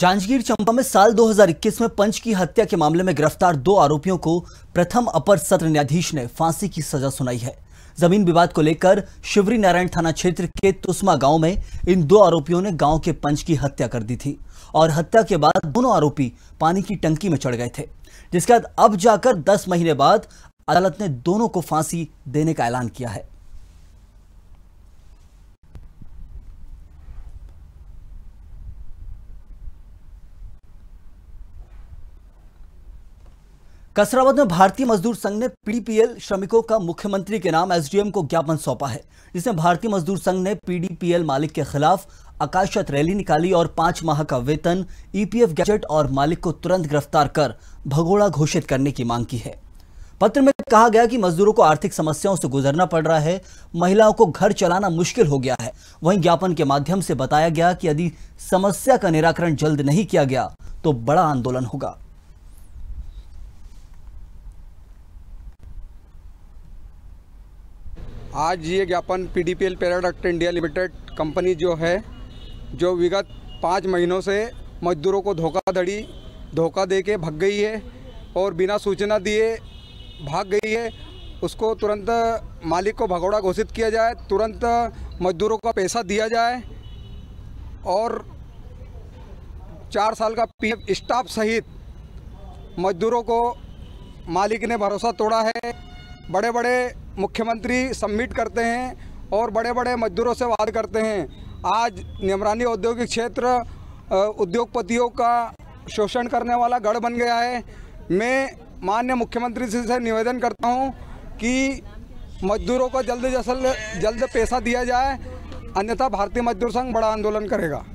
जांजगीर चंपा में साल 2021 में पंच की हत्या के मामले में गिरफ्तार दो आरोपियों को प्रथम अपर सत्र न्यायाधीश ने फांसी की सजा सुनाई है जमीन विवाद को लेकर शिवरी नारायण थाना क्षेत्र के तुस्मा गांव में इन दो आरोपियों ने गांव के पंच की हत्या कर दी थी और हत्या के बाद दोनों आरोपी पानी की टंकी में चढ़ गए थे जिसके बाद अब जाकर दस महीने बाद अदालत ने दोनों को फांसी देने का ऐलान किया है कसराबाद में भारतीय मजदूर संघ ने पीडीपीएल श्रमिकों का मुख्यमंत्री के नाम एसडीएम को ज्ञापन सौंपा है जिसमें भारतीय मजदूर संघ ने पीडीपीएल मालिक के खिलाफ आकाशत रैली निकाली और पांच माह का वेतन ईपीएफ गैजेट और मालिक को तुरंत गिरफ्तार कर भगोड़ा घोषित करने की मांग की है पत्र में कहा गया कि मजदूरों को आर्थिक समस्याओं से गुजरना पड़ रहा है महिलाओं को घर चलाना मुश्किल हो गया है वहीं ज्ञापन के माध्यम से बताया गया कि यदि समस्या का निराकरण जल्द नहीं किया गया तो बड़ा आंदोलन होगा आज ये ज्ञापन P D P L product India limited company जो है जो विगत पाँच महीनों से मजदूरों को धोखाधड़ी धोखा दे के भग गई है और बिना सूचना दिए भाग गई है उसको तुरंत मालिक को भगौड़ा घोषित किया जाए तुरंत मजदूरों का पैसा दिया जाए और चार साल का पी स्टाफ सहित मजदूरों को मालिक ने भरोसा तोड़ा है बड़े बड़े मुख्यमंत्री सम्मिट करते हैं और बड़े बड़े मजदूरों से वाद करते हैं आज निमरानी औद्योगिक क्षेत्र उद्योगपतियों का शोषण करने वाला गढ़ बन गया है मैं माननीय मुख्यमंत्री जी से निवेदन करता हूं कि मजदूरों को जल्द जल्द पैसा दिया जाए अन्यथा भारतीय मजदूर संघ बड़ा आंदोलन करेगा